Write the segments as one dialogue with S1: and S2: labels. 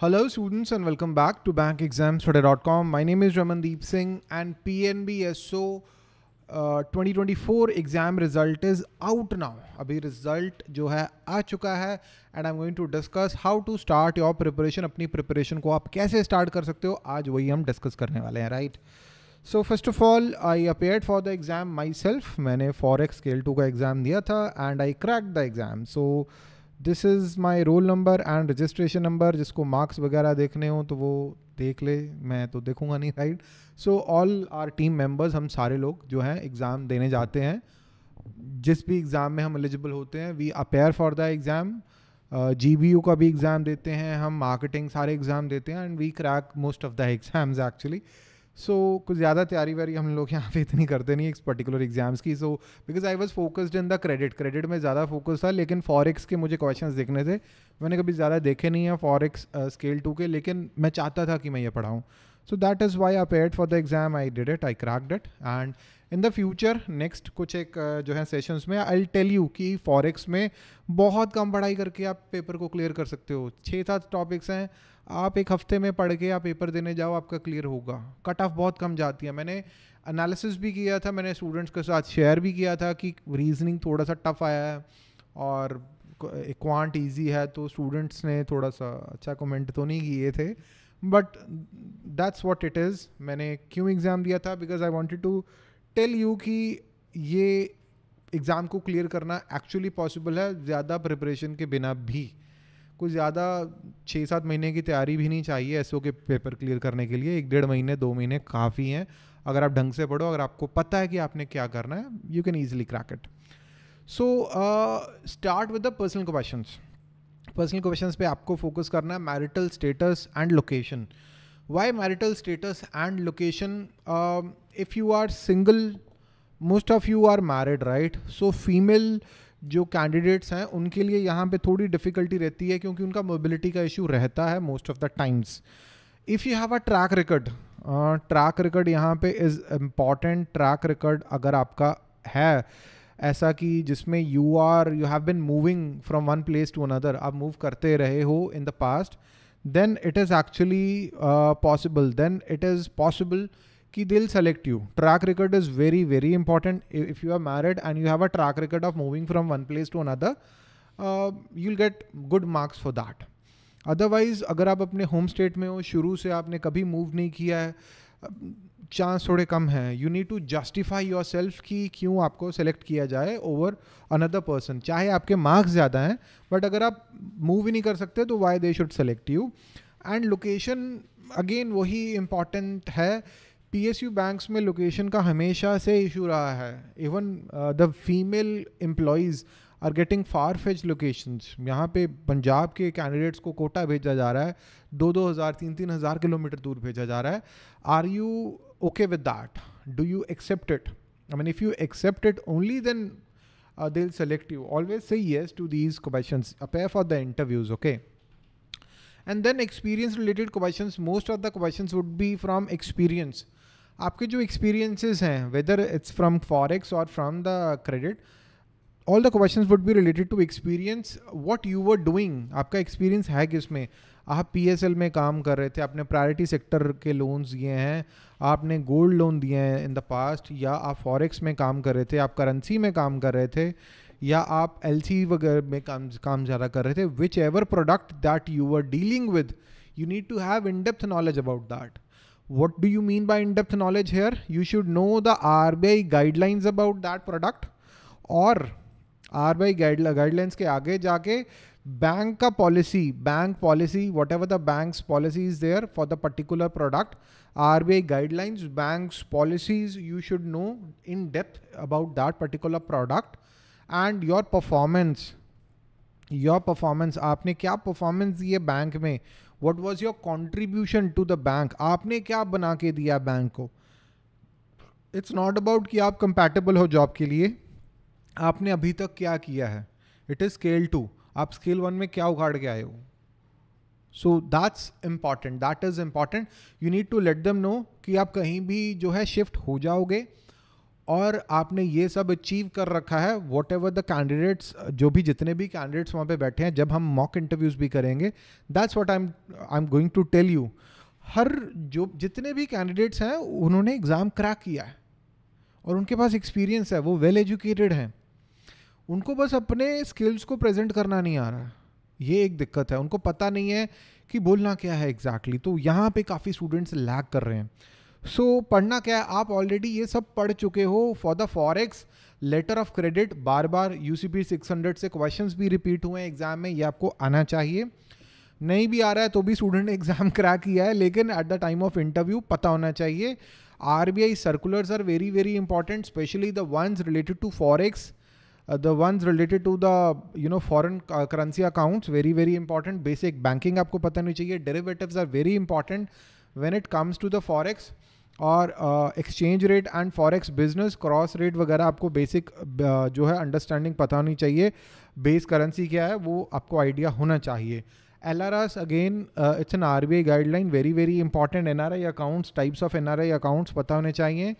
S1: Hello students and welcome back to bankexamstudy.com. My name is Ramandeep Singh and PNBSO uh, 2024 exam result is out now. अभी result जो है आ चुका है and I'm going to discuss how to start your preparation. अपनी preparation को आप कैसे start कर सकते हो आज वही हम discuss करने वाले हैं right? So first of all, I appeared for the exam myself. Self मैंने फॉरेक्स स्केल टू का exam दिया था and I cracked the exam. so, this is my roll number and registration number जिसको marks वगैरह देखने हो तो वो देख ले मैं तो देखूंगा नहीं right so all our team members हम सारे लोग जो हैं एग्ज़ाम देने जाते हैं जिस भी एग्ज़ाम में हम एलिजिबल होते हैं we appear for the exam G B U का भी एग्ज़ाम देते हैं हम मार्केटिंग सारे एग्ज़ाम देते हैं and we crack most of the exams actually so so, कुछ ज़्यादा तैयारी व्यारी हम लोग यहाँ पे इतनी करते नहीं इस पर्टिकुलर एग्जाम्स की so because I was focused in the credit credit में ज़्यादा फोकस था लेकिन फॉरेक्स के मुझे क्वेश्चंस देखने थे मैंने कभी ज़्यादा देखे नहीं हैं फॉरेक्स स्केल टू के लेकिन मैं चाहता था कि मैं ये पढ़ाऊँ so that is why I paid for the exam I did it I cracked it. And in the future next कुछ एक uh, जो है सेशंस में आई टेल यू कि फॉरेक्स में बहुत कम पढ़ाई करके आप पेपर को क्लियर कर सकते हो छः सात टॉपिक्स हैं आप एक हफ्ते में पढ़ के आप पेपर देने जाओ आपका क्लियर होगा कट ऑफ बहुत कम जाती है मैंने एनालिसिस भी किया था मैंने स्टूडेंट्स के साथ शेयर भी किया था कि रीजनिंग थोड़ा सा टफ आया है और क्वांट ईजी है तो स्टूडेंट्स ने थोड़ा सा अच्छा कमेंट तो नहीं किए थे but that's what it is मैंने क्यों एग्ज़ाम दिया था because I wanted to tell you कि ये एग्ज़ाम को क्लियर करना एक्चुअली पॉसिबल है ज़्यादा प्रिपरेशन के बिना भी कुछ ज़्यादा छः सात महीने की तैयारी भी नहीं चाहिए एस के पेपर क्लियर करने के लिए एक डेढ़ महीने दो महीने काफ़ी हैं अगर आप ढंग से पढ़ो अगर आपको पता है कि आपने क्या करना है you can easily crack it so start with the personal question personal questions पे आपको फोकस करना है marital status and location why marital status and location if you are single most of you are married right so female जो candidates हैं उनके लिए यहाँ पे थोड़ी डिफ़िकल्टी रहती है क्योंकि उनका मोबिलिटी का इशू रहता है most of the times if you have a track record track record यहाँ पे इज़ इम्पॉर्टेंट ट्रैक रिकॉर्ड अगर आपका है ऐसा कि जिसमें you are you have been moving from one place to another आप मूव करते रहे हो in the past then it is actually possible then it is possible कि दिल select you track record is very very important if you are married and you have a track record of moving from one place to another you will get good marks for that otherwise अगर आप अपने home state में हो शुरू से आपने कभी move नहीं किया है चांस थोड़े कम हैं you need to justify yourself कि क्यों आपको सेलेक्ट किया जाए ओवर अनदर पर्सन चाहे आपके मार्क्स ज़्यादा हैं बट अगर आप मूव ही नहीं कर सकते तो why they should select you and location again वही इम्पॉर्टेंट है पी एस यू बैंक्स में लोकेशन का हमेशा से इशू रहा है even the female employees are getting far phase locations यहाँ पे पंजाब के कैंडिडेट्स को कोटा भेजा जा रहा है दो दो हज़ार तीन तीन हज़ार किलोमीटर दूर भेजा जा रहा है are you okay with that? Do you accept it? I mean, if you accept it only, then uh, they'll select you. Always say yes to these questions. Prepare for the interviews, okay? And then experience related questions. Most of the questions would be from experience. आपके जो experiences हैं whether it's from forex or from the credit all the question would be related to experience what you were doing आपका experience है में आप P S L में काम कर रहे थे आपने प्रायोरिटी सेक्टर के लोन्स दिए हैं आपने गोल्ड लोन दिए हैं इन द पास्ट या आप फॉरेक्स में काम कर रहे थे आप करेंसी में काम कर रहे थे या आप एल सी वगैरह में काम काम ज़्यादा कर रहे थे whichever product that you are dealing with you need to have in depth knowledge about that do you mean by in depth knowledge here you should know the R B I guidelines about that product और R B guide guidelines के आगे जाके bank का policy bank policy whatever the bank policy is there for the particular product R B I guidelines bank policies you should know in depth about that particular product and your performance your performance आपने क्या performance दी है bank में what was your contribution to the bank आपने क्या बना के दिया बैंक को इट्स नॉट अबाउट कि आप कंपेटेबल हो जॉब के लिए आपने अभी तक क्या किया है इट इज़ स्केल टू आप स्केल वन में क्या उगाड़ के आए हो so that's important that is important you need to let them know कि आप कहीं भी जो है शिफ्ट हो जाओगे और आपने ये सब अचीव कर रखा है वॉट एवर द कैंडिडेट्स जो भी जितने भी कैंडिडेट्स वहाँ पे बैठे हैं जब हम मॉक इंटरव्यूज़ भी करेंगे that's what I am I am going to tell you हर जो जितने भी कैंडिडेट्स हैं उन्होंने एग्ज़ाम क्रैक किया है और उनके पास एक्सपीरियंस है वो वेल एजुकेटेड हैं उनको बस अपने स्किल्स को प्रेजेंट करना नहीं आ रहा ये एक दिक्कत है उनको पता नहीं है कि बोलना क्या है एग्जैक्टली exactly. तो यहाँ पे काफ़ी स्टूडेंट्स लैग कर रहे हैं सो so, पढ़ना क्या है आप ऑलरेडी ये सब पढ़ चुके हो for the forex letter of credit बार बार U C P six hundred से क्वेश्चन भी रिपीट हुए हैं एग्ज़ाम में ये आपको आना चाहिए नहीं भी आ रहा है तो भी स्टूडेंट ने एग्ज़ाम क्रैक किया है लेकिन at the time of interview पता होना चाहिए R B I circulars are very very important specially the ones related to forex Uh, the ones related to the you know foreign uh, currency accounts very very important basic banking आपको पता नहीं चाहिए derivatives are very important when it comes to the forex और exchange rate and forex business cross rate वगैरह आपको basic uh, जो है understanding पता होनी चाहिए बेस करेंसी क्या है वो आपको आइडिया होना चाहिए L R S again it's an R B I guideline very very important N R I accounts types of N R I accounts पता होने चाहिए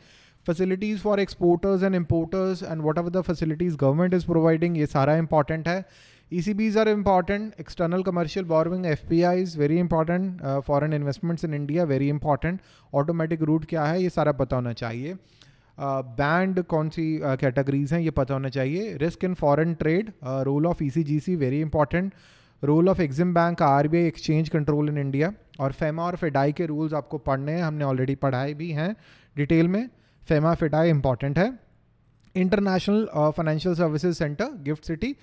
S1: facilities for exporters and importers and what are the facilities government is providing ये सारा important है E C Bs are important external commercial borrowing F P I is very important foreign investments in India very important automatic route क्या है ये सारा पता होना चाहिए बैंड uh, कौन सी कैटेगरीज uh, हैं ये पता होना चाहिए risk in foreign trade role of E C G C very important role of EXIM bank R B I exchange control in India और फेमा और फेडाई के रूल्स आपको पढ़ने हैं हमने ऑलरेडी पढ़ाए भी हैं डिटेल में फेमा फिटाई इंपॉर्टेंट है international financial services centre GIFT city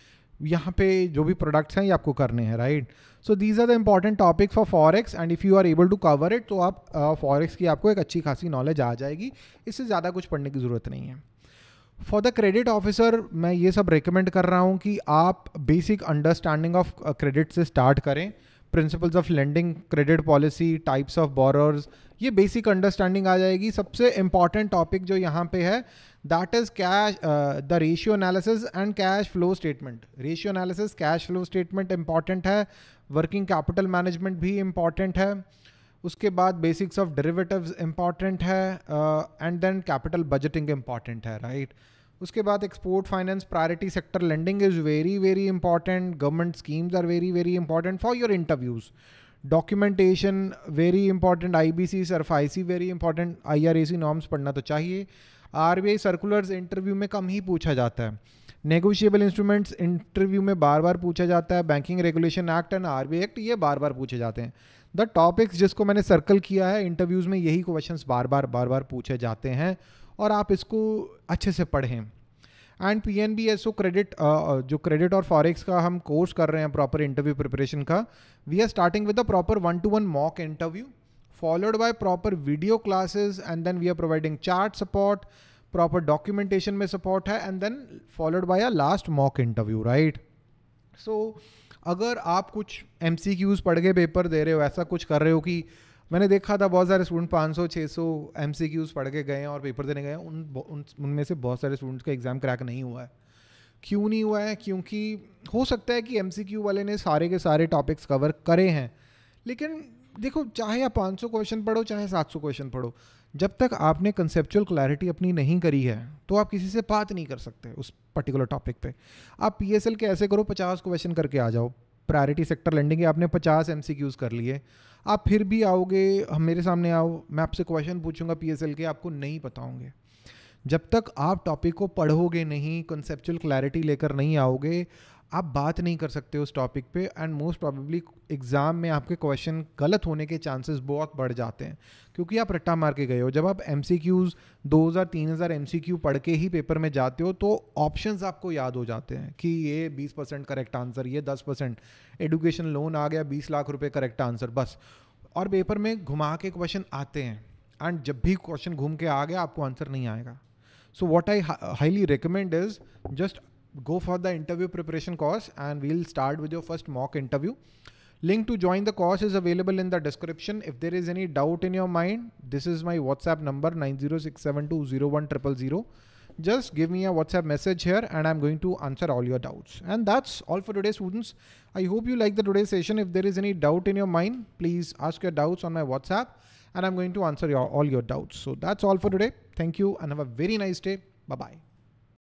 S1: यहाँ पे जो भी प्रोडक्ट्स हैं ये आपको करने हैं right so these are the important topic for forex and if you are able to cover it तो आप फॉरेक्स uh, की आपको एक अच्छी खासी नॉलेज आ जाएगी इससे ज़्यादा कुछ पढ़ने की ज़रूरत नहीं है फॉर द क्रेडिट ऑफिसर मैं ये सब रिकमेंड कर रहा हूँ कि आप बेसिक अंडरस्टैंडिंग ऑफ क्रेडिट से स्टार्ट करें principles of lending credit policy types of borrowers ये बेसिक अंडरस्टैंडिंग आ जाएगी सबसे इंपॉर्टेंट टॉपिक जो यहाँ पे है that is cash the ratio analysis and cash flow statement ratio analysis cash flow statement important है वर्किंग कैपिटल मैनेजमेंट भी important है उसके बाद बेसिक्स ऑफ डेरिवेटिव्स इंपॉर्टेंट है and then capital budgeting important है राइट right? उसके बाद export finance priority sector lending is very very important government schemes are very very important for your interviews documentation very important I B C Surf I C very important I R C norms पढ़ना तो चाहिए R B I circulars interview में कम ही पूछा जाता है negotiable instruments interview में बार बार पूछा जाता है banking regulation act and R B act ये बार बार पूछे जाते हैं द टॉपिक्स जिसको मैंने सर्कल किया है इंटरव्यूज़ में यही क्वेश्चंस बार बार बार बार पूछे जाते हैं और आप इसको अच्छे से पढ़ें and P N B S O credit जो क्रेडिट और फॉरेक्स का हम कोर्स कर रहे हैं प्रॉपर इंटरव्यू प्रिपरेशन का we are starting with a proper one to one mock interview followed by proper video classes and then we are providing chart support proper documentation में support है and then followed by a last mock interview right so अगर आप कुछ M C Qs पढ़ के paper दे रहे हो ऐसा कुछ कर रहे हो कि मैंने देखा था बहुत सारे स्टूडेंट पाँच सौ सौ छः एम सी क्यूज पढ़ के गए हैं और पेपर देने गए उन उनमें से बहुत सारे स्टूडेंट्स का एग्ज़ाम क्रैक नहीं हुआ है क्यों नहीं हुआ है क्योंकि हो सकता है कि एम सी क्यू वाले ने सारे के सारे टॉपिक्स कवर करे हैं लेकिन देखो चाहे आप पाँच सौ क्वेश्चन पढ़ो चाहे सात सौ क्वेश्चन पढ़ो जब तक आपने कंसेप्चुअल क्लैरिटी अपनी नहीं करी है तो आप किसी से बात नहीं कर सकते उस पर्टिकुलर टॉपिक पे आप पी के ऐसे करो पचास क्वेश्चन करके आ जाओ प्रायोरिटी सेक्टर लैंडिंग है आपने पचास एम कर लिए आप फिर भी आओगे हम मेरे सामने आओ मैं आपसे क्वेश्चन पूछूंगा पी के आपको नहीं पता होंगे जब तक आप टॉपिक को पढ़ोगे नहीं कंसेप्चुअल क्लैरिटी लेकर नहीं आओगे आप बात नहीं कर सकते उस टॉपिक पे एंड मोस्ट प्रॉबेबली एग्ज़ाम में आपके क्वेश्चन गलत होने के चांसेस बहुत बढ़ जाते हैं क्योंकि आप रट्टा मार के गए हो जब आप एम सी क्यूज़ दो हज़ार तीन हज़ार एम सी क्यू पढ़ के ही पेपर में जाते हो तो ऑप्शंस आपको याद हो जाते हैं कि ये बीस परसेंट करेक्ट आंसर ये दस परसेंट एडुकेशन लोन आ गया बीस लाख रुपये करेक्ट आंसर बस और पेपर में घुमा के क्वेश्चन आते हैं एंड जब भी क्वेश्चन घूम के आ गया आपको आंसर नहीं आएगा so what I highly recommend is just go for the interview preparation course and we'll start with your first mock interview. Link to join the course is available in the description. If there is any doubt in your mind, this is my WhatsApp number 906720100. Just give me a WhatsApp message here and I'm going to answer all your doubts. And that's all for today students. I hope you like the today's session. If there is any doubt in your mind, please ask your doubts on my WhatsApp and I'm going to answer your, all your doubts. So that's all for today. Thank you and have a very nice day. Bye-bye.